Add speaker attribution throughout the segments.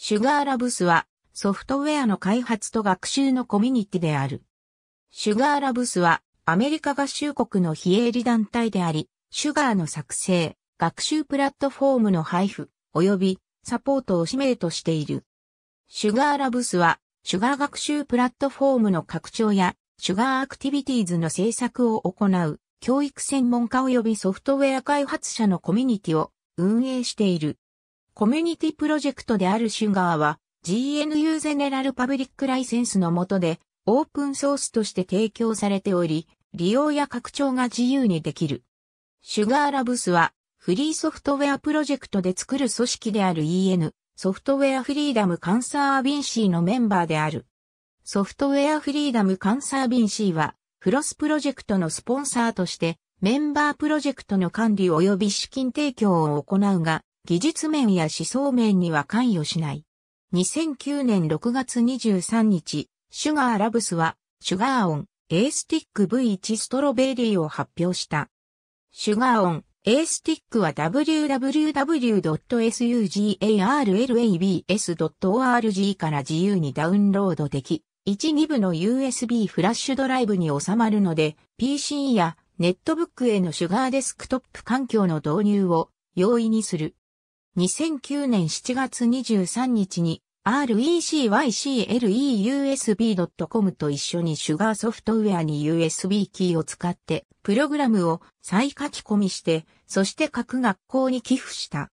Speaker 1: シュガーラブスはソフトウェアの開発と学習のコミュニティである。
Speaker 2: シュガーラブスはアメリカ合衆国の非営利団体であり、シュガーの作成、学習プラットフォームの配布、及びサポートを使命としている。シュガーラブスは、シュガー学習プラットフォームの拡張や、シュガーアクティビティーズの制作を行う、教育専門家及びソフトウェア開発者のコミュニティを運営している。コミュニティプロジェクトであるシュガーは GNU ゼネラルパブリックライセンスの下でオープンソースとして提供されており、利用や拡張が自由にできる。シュガーラブスはフリーソフトウェアプロジェクトで作る組織である EN、ソフトウェアフリーダムカンサービンシーのメンバーである。ソフトウェアフリーダムカンサービンシーは、フロスプロジェクトのスポンサーとして、メンバープロジェクトの管理及び資金提供を行うが、技術面や思想面には関与しない。2009年6月23日、シュガーラブスは、シュガーオン、A スティック V1 ストロベリーを発表した。シュガーオン、A スティックは www.sugarlabs.org から自由にダウンロードでき、1、2部の USB フラッシュドライブに収まるので、PC やネットブックへのシュガーデスクトップ環境の導入を容易にする。2009年7月23日に recycleusb.com と一緒にシュガーソフトウェアに USB キーを使ってプログラムを再書き込みして、そして各学校に寄付した。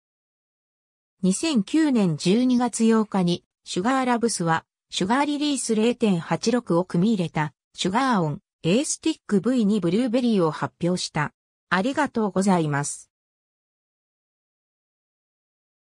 Speaker 2: 2009年12月8日にシュガーラブスはシュガーリリース0.86を組み入れたシュ
Speaker 1: ガーオン A スティック V にブルーベリーを発表した。ありがとうございます。